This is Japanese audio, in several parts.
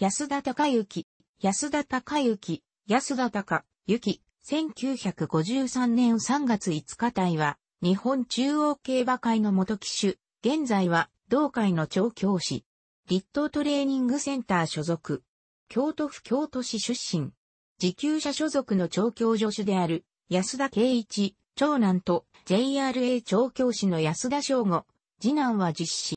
安田隆之、安田隆之、安田隆之、1953年3月5日隊は、日本中央競馬会の元騎手、現在は、同会の調教師、立東トレーニングセンター所属、京都府京都市出身、自給者所属の調教助手である、安田圭一、長男と JRA 調教師の安田翔吾、次男は実施。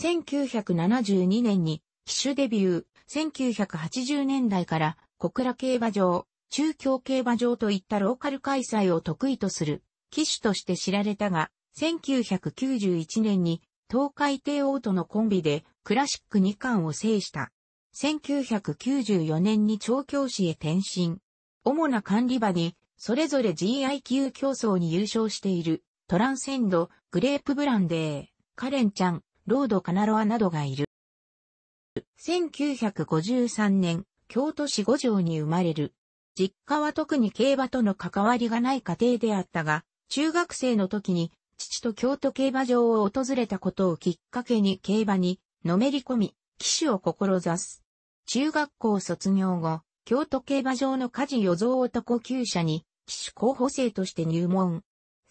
1972年に騎手デビュー、1980年代から小倉競馬場、中京競馬場といったローカル開催を得意とする騎手として知られたが、1991年に東海帝王とのコンビでクラシック2冠を制した。1994年に調教師へ転身。主な管理場に、それぞれ GI q 競争に優勝している、トランセンド、グレープブランデー、カレンちゃん、ロードカナロアなどがいる。1953年、京都市五条に生まれる。実家は特に競馬との関わりがない家庭であったが、中学生の時に父と京都競馬場を訪れたことをきっかけに競馬にのめり込み、騎手を志す。中学校卒業後、京都競馬場の家事予想男厩舎に騎手候補生として入門。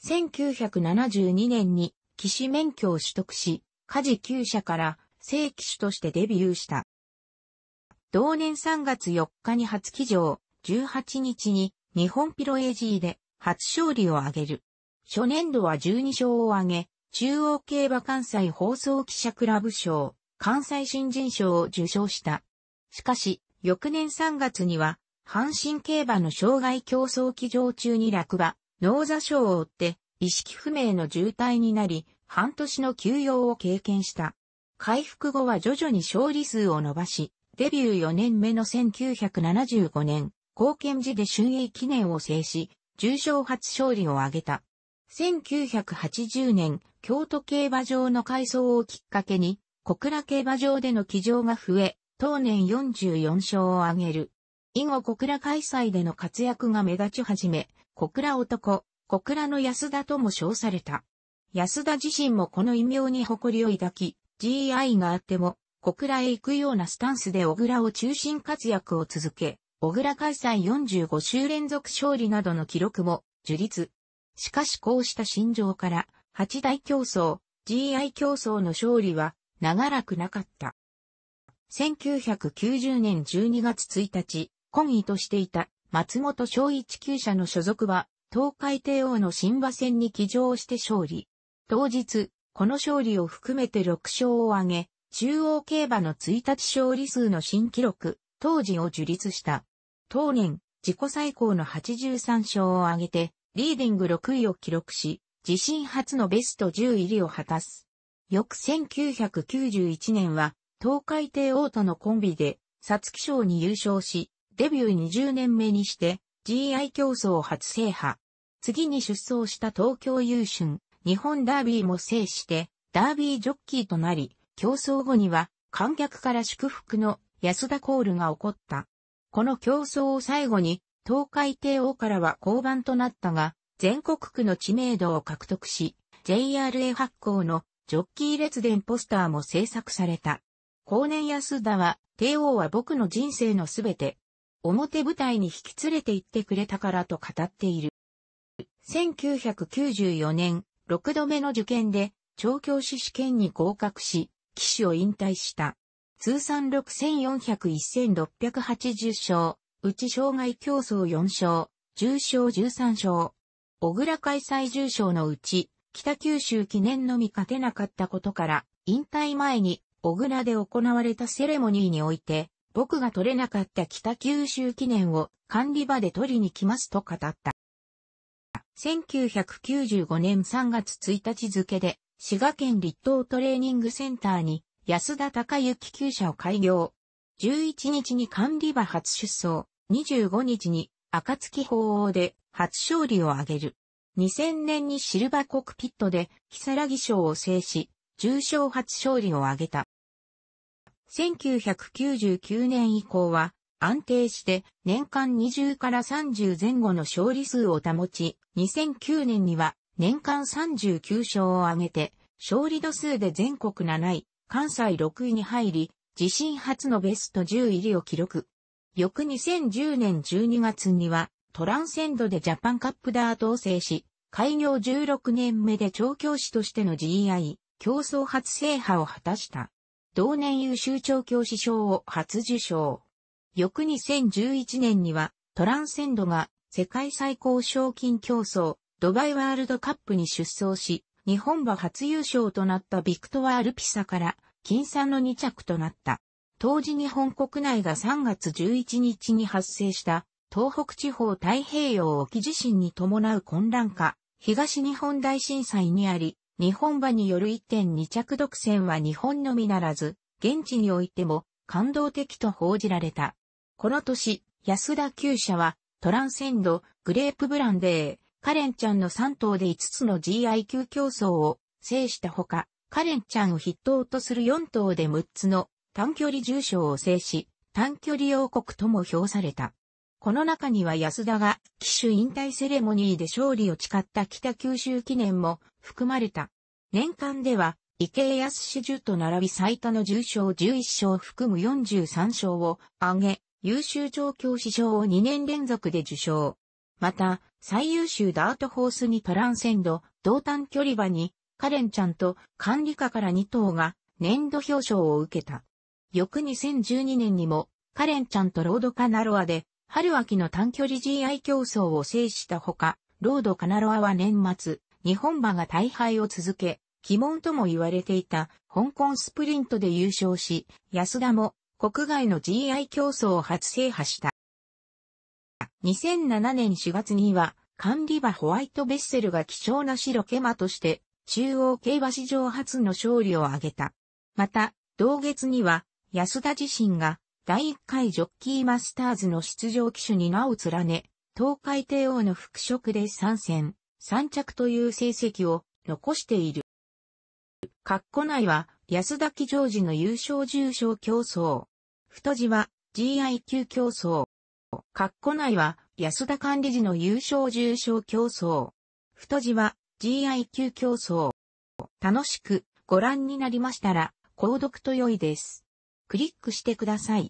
1972年に騎士免許を取得し、家事厩舎から正騎手としてデビューした。同年3月4日に初騎乗、18日に日本ピロエージーで初勝利を挙げる。初年度は12勝を挙げ、中央競馬関西放送記者クラブ賞、関西新人賞を受賞した。しかし、翌年3月には、阪神競馬の障害競争騎乗中に落馬、脳座賞を追って、意識不明の重体になり、半年の休養を経験した。回復後は徐々に勝利数を伸ばし、デビュー4年目の1975年、貢献時で春英記念を制し、重賞初勝利を挙げた。1980年、京都競馬場の改装をきっかけに、小倉競馬場での騎乗が増え、当年44勝を挙げる。以後小倉開催での活躍が目立ち始め、小倉男、小倉の安田とも称された。安田自身もこの異名に誇りを抱き、GI があっても、小倉へ行くようなスタンスで小倉を中心活躍を続け、小倉開催45週連続勝利などの記録も樹立。しかしこうした心情から、八大競争、GI 競争の勝利は長らくなかった。1990年12月1日、懇意としていた松本昭一級社の所属は、東海帝王の新馬戦に起乗して勝利。当日、この勝利を含めて6勝を挙げ、中央競馬の1日勝利数の新記録、当時を樹立した。当年、自己最高の83勝を挙げて、リーディング6位を記録し、自身初のベスト10入りを果たす。翌1991年は、東海帝王とのコンビで、皐月賞に優勝し、デビュー20年目にして、GI 競争初制覇。次に出走した東京優春、日本ダービーも制して、ダービージョッキーとなり、競争後には観客から祝福の安田コールが起こった。この競争を最後に、東海帝王からは降板となったが、全国区の知名度を獲得し、JRA 発行のジョッキー列伝ポスターも制作された。後年安田は、帝王は僕の人生のすべて、表舞台に引き連れて行ってくれたからと語っている。1994年、6度目の受験で、調教師試験に合格し、騎手を引退した。通算6401,680 0勝、うち障害競争4勝、重賞13勝。小倉開催重賞のうち、北九州記念のみ勝てなかったことから、引退前に小倉で行われたセレモニーにおいて、僕が取れなかった北九州記念を管理場で取りに来ますと語った。1995年3月1日付で、滋賀県立東トレーニングセンターに安田隆之厩舎を開業。11日に管理場初出走、25日に暁法王で初勝利を挙げる。2000年にシルバーコクピットで、木更木賞を制し、重賞初勝利を挙げた。1999年以降は、安定して年間20から30前後の勝利数を保ち、2009年には年間39勝を挙げて、勝利度数で全国7位、関西6位に入り、自身初のベスト10入りを記録。翌2010年12月には、トランセンドでジャパンカップダートを制し、開業16年目で調教師としての GI、競争初制覇を果たした。同年優秀調教師賞を初受賞。翌2011年にはトランセンドが世界最高賞金競争ドバイワールドカップに出走し、日本馬初優勝となったビクトワールピサから金さんの2着となった。当時日本国内が3月11日に発生した東北地方太平洋沖地震に伴う混乱化、東日本大震災にあり、日本馬による1.2着独占は日本のみならず、現地においても感動的と報じられた。この年、安田厩舎は、トランセンド、グレープブランデー、カレンちゃんの3頭で5つの GI 級競争を制したほか、カレンちゃんを筆頭とする4頭で6つの短距離重賞を制し、短距離王国とも評された。この中には安田が騎手引退セレモニーで勝利を誓った北九州記念も含まれた。年間では池江康史樹と並び最多の重賞11勝含む43勝を挙げ、優秀調教師賞を2年連続で受賞。また、最優秀ダートホースにトランセンド、同担距離場に、カレンちゃんと管理下から2頭が年度表彰を受けた。翌2012年にも、カレンちゃんとロードカナロアで、春秋の短距離 GI 競争を制したほか、ロードカナロアは年末、日本馬が大敗を続け、鬼門とも言われていた香港スプリントで優勝し、安田も国外の GI 競争を初制覇した。2007年4月には、管理馬ホワイトベッセルが貴重な白ケマとして、中央競馬史上初の勝利を挙げた。また、同月には、安田自身が、第1回ジョッキーマスターズの出場機種に名を連ね、東海帝王の復職で参戦、参着という成績を残している。括弧内は、安田記上時の優勝重賞競争。太字は GIQ 競争。括弧内は安田管理時の優勝重賞競争。太字は GIQ 競争。楽しくご覧になりましたら、購読と良いです。クリックしてください。